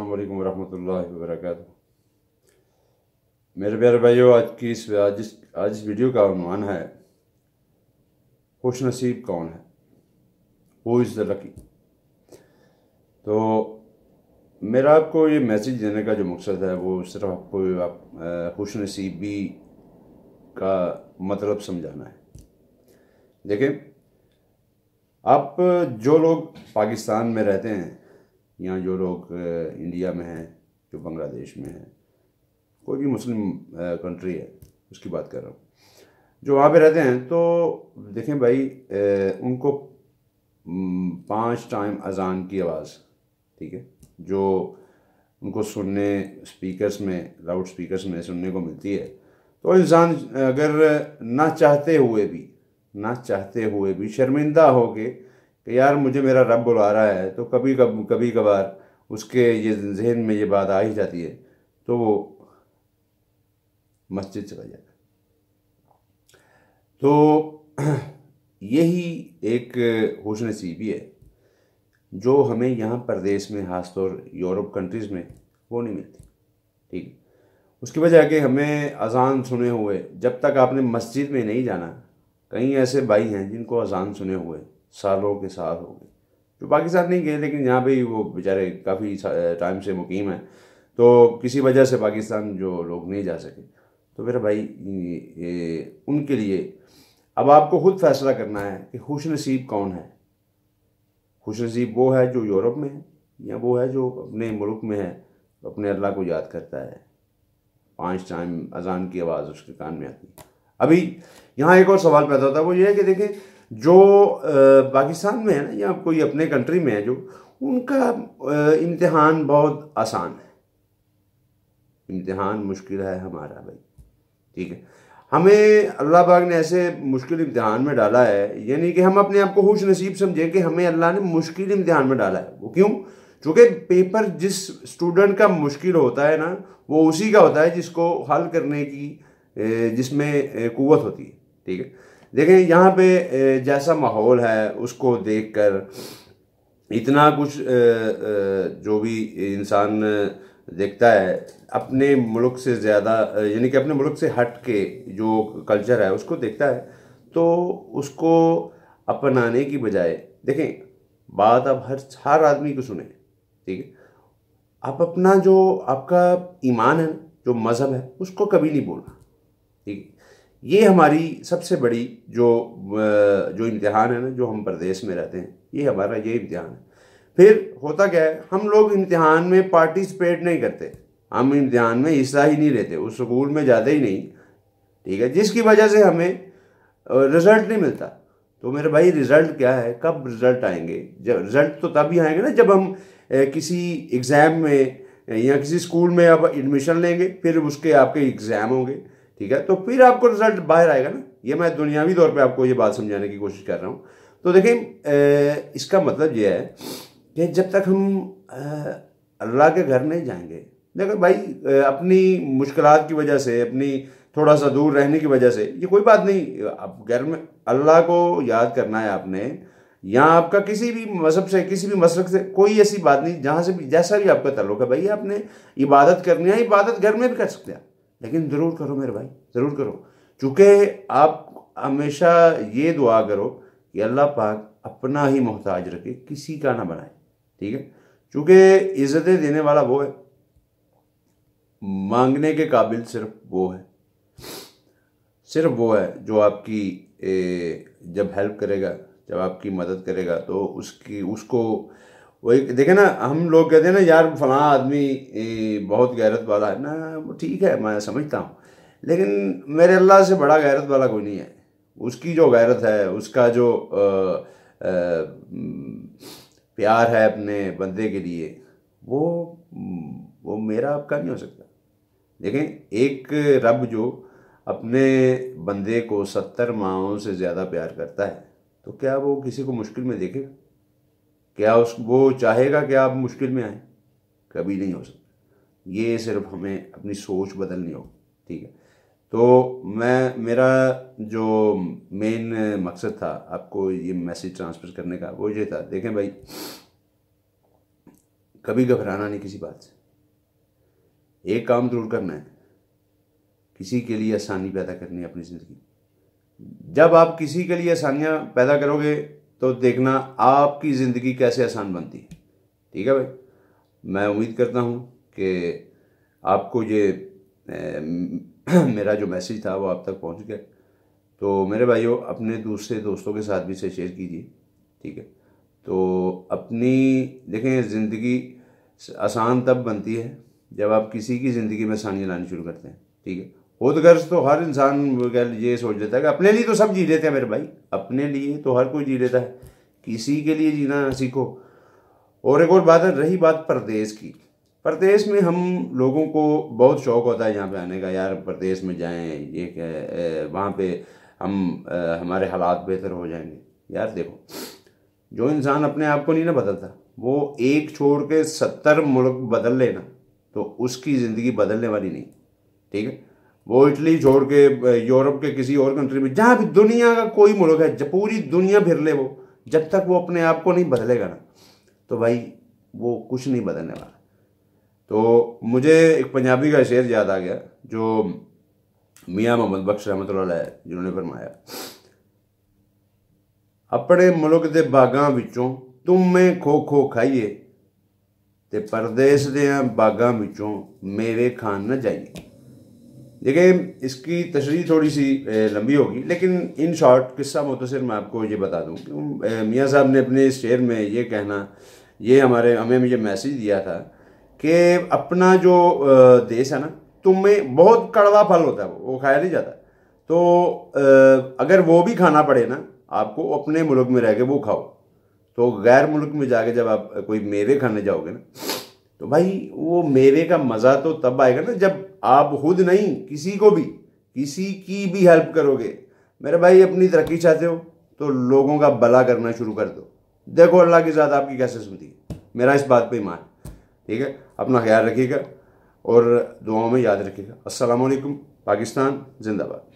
अल्लाम वरहमल वर्क मेरे प्यारे भाइयों आज की इस आज इस आज इस वीडियो का अनुमान है खुश नसीब कौन है वो इज़ द लकी तो मेरा आपको ये मैसेज देने का जो मकसद है वो सिर्फ आपको आप खुश नसीबी का मतलब समझाना है देखें आप जो लोग पाकिस्तान में रहते हैं यहाँ जो लोग इंडिया में हैं जो बांग्लादेश में हैं कोई भी मुस्लिम कंट्री है उसकी बात कर रहा हूँ जो वहाँ पे रहते हैं तो देखें भाई ए, उनको पांच टाइम अजान की आवाज़ ठीक है जो उनको सुनने स्पीकर्स में लाउड स्पीकर्स में सुनने को मिलती है तो इंसान अगर ना चाहते हुए भी ना चाहते हुए भी शर्मिंदा हो के कि यार मुझे मेरा रब बुला रहा है तो कभी कब कभी कभार उसके ये जहन में ये बात आ ही जाती है तो वो मस्जिद चला जाता तो यही एक हुसन नसीबी है जो हमें यहाँ परदेश में खासतौर यूरोप कंट्रीज़ में वो नहीं मिलती ठीक उसकी वजह कि हमें अजान सुने हुए जब तक आपने मस्जिद में नहीं जाना कई ऐसे भाई हैं जिनको अजान सुने हुए सालों के साल हो गए जो पाकिस्तान नहीं गए लेकिन यहाँ पे वो बेचारे काफ़ी टाइम से मुकीम हैं तो किसी वजह से पाकिस्तान जो लोग नहीं जा सके तो मेरा भाई ये, उनके लिए अब आपको खुद फैसला करना है कि खुश नसीब कौन है खुश नसीब वो है जो यूरोप में है या वो है जो अपने मुल्क में है अपने अल्लाह को याद करता है पांच टाइम अजान की आवाज़ उसके कान में आती है अभी यहाँ एक और सवाल पैदा होता है वो ये है कि देखें जो पाकिस्तान में है ना या कोई अपने कंट्री में है जो उनका इम्तहान बहुत आसान है इम्तहान मुश्किल है हमारा भाई ठीक है हमें अल्लाह पाक ने ऐसे मुश्किल इम्तहान में डाला है यानी कि हम अपने आप को खुश नसीब समझें कि हमें अल्लाह ने मुश्किल इम्तहान में डाला है वो क्यों चूँकि पेपर जिस स्टूडेंट का मुश्किल होता है ना वो उसी का होता है जिसको हल करने की जिसमें कुत होती है ठीक है देखें यहाँ पे जैसा माहौल है उसको देखकर इतना कुछ जो भी इंसान देखता है अपने मुल्क से ज़्यादा यानी कि अपने मुल्क से हट के जो कल्चर है उसको देखता है तो उसको अपनाने की बजाय देखें बात अब हर हर आदमी को सुने ठीक है आप अपना जो आपका ईमान है जो मज़हब है उसको कभी नहीं बोलना ठीक है ये हमारी सबसे बड़ी जो जो इम्तिहान है ना जो हम प्रदेश में रहते हैं ये हमारा ये इम्तिहान है फिर होता क्या है हम लोग इम्तिहान में पार्टिसिपेट नहीं करते हम इम्तिहान में हिस्सा ही नहीं लेते उस स्कूल में जाते ही नहीं ठीक है जिसकी वजह से हमें रिजल्ट नहीं मिलता तो मेरे भाई रिजल्ट क्या है कब रिजल्ट आएंगे जब रिजल्ट तो तभी आएंगे ना जब हम किसी एग्ज़ाम में या किसी स्कूल में आप एडमिशन लेंगे फिर उसके आपके एग्ज़ाम होंगे ठीक है तो फिर आपको रिजल्ट बाहर आएगा ना ये मैं दुनियावी तौर पे आपको ये बात समझाने की कोशिश कर रहा हूँ तो देखें इसका मतलब ये है कि जब तक हम अल्लाह के घर नहीं जाएंगे देखो भाई अपनी मुश्किल की वजह से अपनी थोड़ा सा दूर रहने की वजह से ये कोई बात नहीं आप घर में अल्लाह को याद करना है आपने या आपका किसी भी मजहब से किसी भी मसरक से कोई ऐसी बात नहीं जहाँ से भी जैसा भी आपका तल्लुक है भाई आपने इबादत करनी है इबादत घर में भी कर सकते हैं लेकिन ज़रूर करो मेरे भाई ज़रूर करो चूँकि आप हमेशा ये दुआ करो कि अल्लाह पाक अपना ही मोहताज रखे किसी का ना बनाए ठीक है चूँकि इज़्ज़तें देने वाला वो है मांगने के काबिल सिर्फ वो है सिर्फ वो है जो आपकी ए, जब हेल्प करेगा जब आपकी मदद करेगा तो उसकी उसको वही देखे ना हम लोग कहते हैं ना यार फला आदमी बहुत गैरत वाला है ना वो ठीक है मैं समझता हूँ लेकिन मेरे अल्लाह से बड़ा गैरत वाला कोई नहीं है उसकी जो गैरत है उसका जो आ, आ, प्यार है अपने बंदे के लिए वो वो मेरा आपका नहीं हो सकता देखें एक रब जो अपने बंदे को सत्तर माओ से ज़्यादा प्यार करता है तो क्या वो किसी को मुश्किल में देखेगा क्या उस वो चाहेगा कि आप मुश्किल में आए कभी नहीं हो सकता ये सिर्फ हमें अपनी सोच बदलनी होगी ठीक है तो मैं मेरा जो मेन मकसद था आपको ये मैसेज ट्रांसफ़र करने का वो ये था देखें भाई कभी घबराना नहीं किसी बात से एक काम ज़रूर करना है किसी के लिए आसानी पैदा करनी है अपनी ज़िंदगी जब आप किसी के लिए आसानियाँ पैदा करोगे तो देखना आपकी ज़िंदगी कैसे आसान बनती है ठीक है भाई मैं उम्मीद करता हूँ कि आपको ये मेरा जो मैसेज था वो आप तक पहुँच गया तो मेरे भाइयों अपने दूसरे दोस्तों के साथ भी इसे शेयर कीजिए ठीक है तो अपनी देखें ज़िंदगी आसान तब बनती है जब आप किसी की ज़िंदगी में आसानी लानी शुरू करते हैं ठीक है गर्ज तो हर इंसान ये सोच लेता है कि अपने लिए तो सब जी लेते हैं मेरे भाई अपने लिए तो हर कोई जी लेता है किसी के लिए जीना सीखो और एक और बात है रही बात परदेश की परदेश में हम लोगों को बहुत शौक होता है यहाँ पे आने का यार परदेश में जाएं ये वहाँ पे हम हमारे हालात बेहतर हो जाएंगे यार देखो जो इंसान अपने आप को नहीं ना बदलता वो एक छोड़ के सत्तर मुल्क बदल लेना तो उसकी ज़िंदगी बदलने वाली नहीं ठीक है वो इटली छोड़ के यूरोप के किसी और कंट्री में जहाँ भी दुनिया का कोई मुल्क है जब पूरी दुनिया फिर ले वो जब तक वो अपने आप को नहीं बदलेगा ना तो भाई वो कुछ नहीं बदलने वाला तो मुझे एक पंजाबी का शेर याद आ गया जो मियाँ मोहम्मद बख्श रहमत जिन्होंने फरमाया अपने मुल्क के बागा विचों तुम मैं खो खो खाइए तो ਪਰਦੇਸ ਦੇ ਬਾਗਾਂ ਵਿੱਚੋਂ ਮੇਰੇ ਖਾਣ ਨਾ ਜਾਈਏ देखिए इसकी तशरी थोड़ी सी लंबी होगी लेकिन इन शॉर्ट किस्सा मुतसर मैं आपको ये बता दूँ कि मियाँ साहब ने अपने इस शेर में ये कहना ये हमारे हमें मुझे मैसेज दिया था कि अपना जो देश है ना तुम्हें बहुत कड़वा फल होता है वो खाया नहीं जाता तो अगर वो भी खाना पड़े ना आपको अपने मुल्क में रह के वो खाओ तो गैर मुल्क में जाके जब आप कोई मेवे खाने जाओगे ना तो भाई वो मेवे का मज़ा तो तब आएगा ना जब आप खुद नहीं किसी को भी किसी की भी हेल्प करोगे मेरे भाई अपनी तरक्की चाहते हो तो लोगों का भला करना शुरू कर दो देखो अल्लाह की ज़्यादा आपकी कैसे सुनती है मेरा इस बात ही ईमान ठीक है अपना ख्याल रखिएगा और दुआओं में याद रखिएगा असलकम पाकिस्तान जिंदाबाद